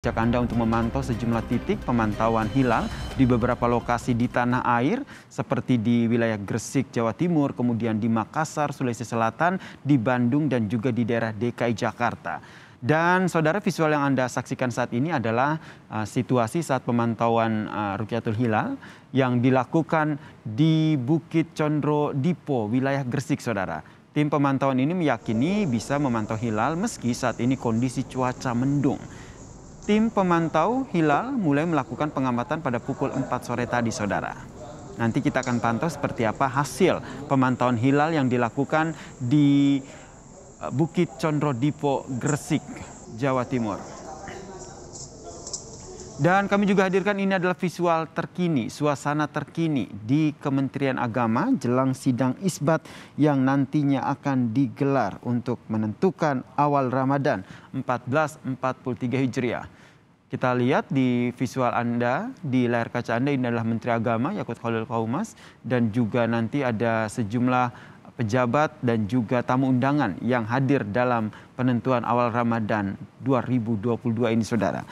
Ajak Anda untuk memantau sejumlah titik pemantauan hilal di beberapa lokasi di tanah air seperti di wilayah Gresik, Jawa Timur, kemudian di Makassar, Sulawesi Selatan, di Bandung dan juga di daerah DKI Jakarta. Dan saudara visual yang Anda saksikan saat ini adalah uh, situasi saat pemantauan uh, Rukyatul Hilal yang dilakukan di Bukit Condro Dipo, wilayah Gresik saudara. Tim pemantauan ini meyakini bisa memantau hilal meski saat ini kondisi cuaca mendung. Tim pemantau hilal mulai melakukan pengamatan pada pukul 4 sore tadi, saudara. Nanti kita akan pantau seperti apa hasil pemantauan hilal yang dilakukan di eh, Bukit Condro Dipo, Gresik, Jawa Timur. Dan kami juga hadirkan ini adalah visual terkini, suasana terkini di Kementerian Agama jelang sidang isbat yang nantinya akan digelar untuk menentukan awal Ramadan 1443 Hijriah. Kita lihat di visual Anda, di layar kaca Anda ini adalah Menteri Agama Yakut Khalil Kaumas dan juga nanti ada sejumlah pejabat dan juga tamu undangan yang hadir dalam penentuan awal Ramadan 2022 ini Saudara.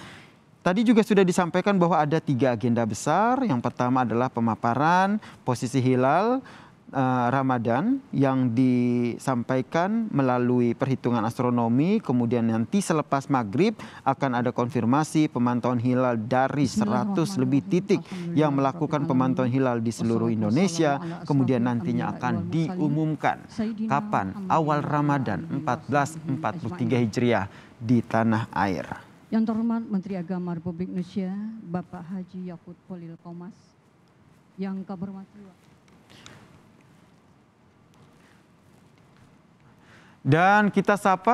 Tadi juga sudah disampaikan bahwa ada tiga agenda besar. Yang pertama adalah pemaparan posisi hilal uh, Ramadan yang disampaikan melalui perhitungan astronomi. Kemudian nanti selepas maghrib akan ada konfirmasi pemantauan hilal dari 100 lebih titik yang melakukan pemantauan hilal di seluruh Indonesia. Kemudian nantinya akan diumumkan kapan awal Ramadan 1443 Hijriah di tanah air. Yang terhormat Menteri Agama Republik Indonesia, Bapak Haji Yakut Polil Komas, yang kami hormati. Dan kita sapa